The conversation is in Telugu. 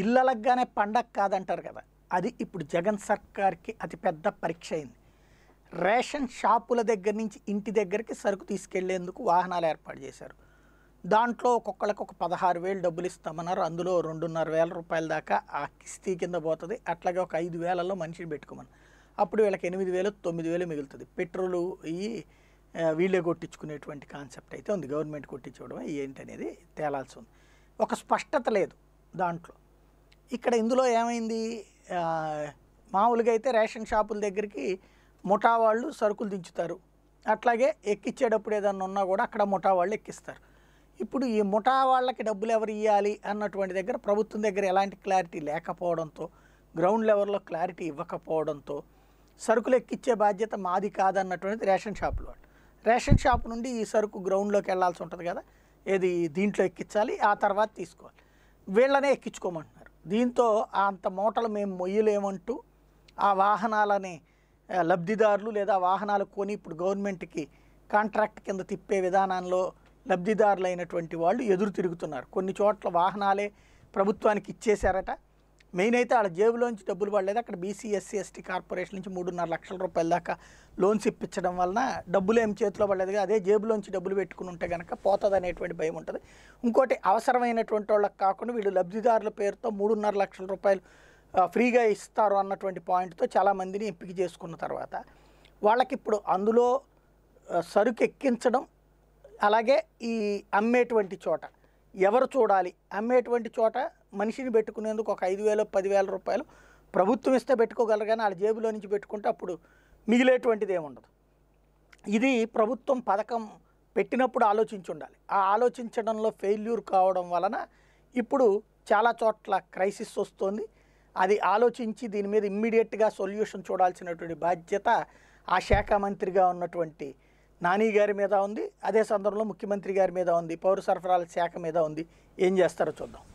ఇళ్ళలగ్గానే పండగ కాదంటారు కదా అది ఇప్పుడు జగన్ సర్కార్కి అతిపెద్ద పరీక్ష అయింది రేషన్ షాపుల దగ్గర నుంచి ఇంటి దగ్గరికి సరుకు తీసుకెళ్లేందుకు వాహనాలు ఏర్పాటు చేశారు దాంట్లో ఒక్కొక్కళ్ళకి ఒక పదహారు వేలు డబ్బులు ఇస్తామన్నారు అందులో రెండున్నర వేల రూపాయల దాకా ఆ కిస్తీ కింద పోతుంది అట్లాగే ఒక ఐదు వేలలో మనిషిని పెట్టుకోమని అప్పుడు వీళ్ళకి ఎనిమిది వేలు తొమ్మిది వేలు మిగులుతుంది పెట్రోలు ఈ వీళ్ళే కొట్టించుకునేటువంటి కాన్సెప్ట్ అయితే ఉంది గవర్నమెంట్ కొట్టించుకోవడం ఏంటనేది తేలాల్సి ఉంది ఒక స్పష్టత లేదు దాంట్లో ఇక్కడ ఇందులో ఏమైంది మామూలుగా అయితే రేషన్ షాపుల దగ్గరికి ముఠా వాళ్ళు సరుకులు దించుతారు అట్లాగే ఎక్కిచ్చేటప్పుడు ఏదన్నా ఉన్నా కూడా అక్కడ ముఠా వాళ్ళు ఎక్కిస్తారు ఇప్పుడు ఈ ముఠా వాళ్ళకి డబ్బులు ఎవరు ఇవ్వాలి అన్నటువంటి దగ్గర ప్రభుత్వం దగ్గర ఎలాంటి క్లారిటీ లేకపోవడంతో గ్రౌండ్ లెవెల్లో క్లారిటీ ఇవ్వకపోవడంతో సరుకులు ఎక్కిచ్చే బాధ్యత మాది కాదన్నటువంటిది రేషన్ షాపులో రేషన్ షాప్ నుండి ఈ సరుకు గ్రౌండ్లోకి వెళ్లాల్సి ఉంటుంది కదా ఏది దీంట్లో ఎక్కించాలి ఆ తర్వాత తీసుకోవాలి వీళ్ళనే ఎక్కించుకోమంటున్నారు దీంతో అంత మూటలు మేము మొయ్యలేమంటూ ఆ వాహనాలని లబ్ధిదారులు లేదా వాహనాలు కొని ఇప్పుడు గవర్నమెంట్కి కాంట్రాక్ట్ కింద తిప్పే విధానంలో లబ్ధిదారులైనటువంటి వాళ్ళు ఎదురు తిరుగుతున్నారు కొన్ని చోట్ల వాహనాలే ప్రభుత్వానికి ఇచ్చేశారట మెయిన్ అయితే వాళ్ళ జేబులోంచి డబ్బులు పడలేదు అక్కడ బీసీ ఎస్సీ ఎస్టీ కార్పొరేషన్ నుంచి మూడున్నర లక్షల రూపాయల దాకా లోన్స్ ఇప్పించడం వలన డబ్బులు ఏం చేతిలో పడలేదు అదే జేబులోంచి డబ్బులు పెట్టుకుని ఉంటే కనుక పోతుంది అనేటువంటి భయం ఉంటుంది ఇంకోటి అవసరమైనటువంటి వాళ్ళకి కాకుండా వీళ్ళు లబ్ధిదారుల పేరుతో మూడున్నర లక్షల రూపాయలు ఫ్రీగా ఇస్తారు అన్నటువంటి పాయింట్తో చాలామందిని ఎంపిక చేసుకున్న తర్వాత వాళ్ళకి ఇప్పుడు అందులో సరుకు ఎక్కించడం అలాగే ఈ అమ్మేటువంటి చోట ఎవరు చూడాలి అమ్మేటువంటి చోట మనిషిని పెట్టుకునేందుకు ఒక ఐదు వేలు పదివేల రూపాయలు ప్రభుత్వం ఇస్తే పెట్టుకోగలరు కానీ వాళ్ళ జేబులో నుంచి పెట్టుకుంటే అప్పుడు మిగిలేటువంటిది ఏముండదు ఇది ప్రభుత్వం పథకం పెట్టినప్పుడు ఆలోచించి ఉండాలి ఆ ఆలోచించడంలో ఫెయిల్యూర్ కావడం వలన ఇప్పుడు చాలా చోట్ల క్రైసిస్ వస్తుంది అది ఆలోచించి దీని మీద ఇమ్మీడియట్గా సొల్యూషన్ చూడాల్సినటువంటి బాధ్యత ఆ శాఖ మంత్రిగా ఉన్నటువంటి నాని గారి మీద ఉంది అదే సందర్భంలో ముఖ్యమంత్రి గారి మీద ఉంది పౌర సరఫరాల శాఖ మీద ఉంది ఏం చేస్తారో చూద్దాం